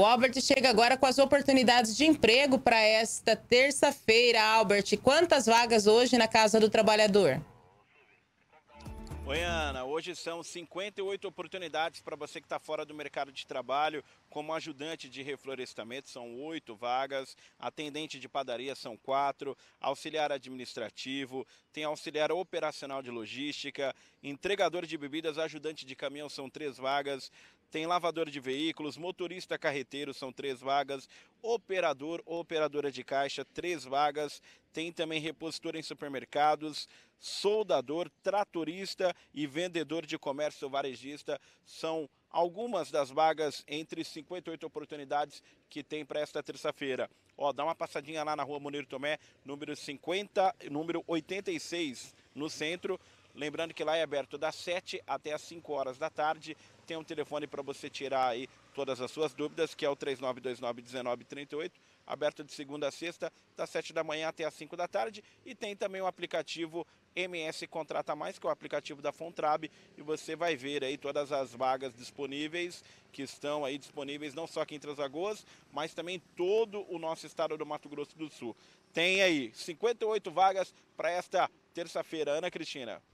O Albert chega agora com as oportunidades de emprego para esta terça-feira, Albert. Quantas vagas hoje na Casa do Trabalhador? Oi, Ana. Hoje são 58 oportunidades para você que está fora do mercado de trabalho como ajudante de reflorestamento, são oito vagas, atendente de padaria são quatro, auxiliar administrativo, tem auxiliar operacional de logística, entregador de bebidas, ajudante de caminhão são três vagas, tem lavador de veículos, motorista carreteiro são três vagas, operador ou operadora de caixa, três vagas, tem também repositor em supermercados, soldador, tratorista e vendedor de comércio varejista são algumas das vagas entre 58 oportunidades que tem para esta terça-feira. Ó, dá uma passadinha lá na Rua Munir Tomé, número 50, número 86, no centro Lembrando que lá é aberto das 7 até as 5 horas da tarde. Tem um telefone para você tirar aí todas as suas dúvidas, que é o 3929-1938, aberto de segunda a sexta, das 7 da manhã até as 5 da tarde. E tem também o aplicativo MS Contrata Mais, que é o aplicativo da Fontrab, e você vai ver aí todas as vagas disponíveis, que estão aí disponíveis não só aqui em Transagoas, mas também em todo o nosso estado do Mato Grosso do Sul. Tem aí 58 vagas para esta terça-feira. Ana Cristina.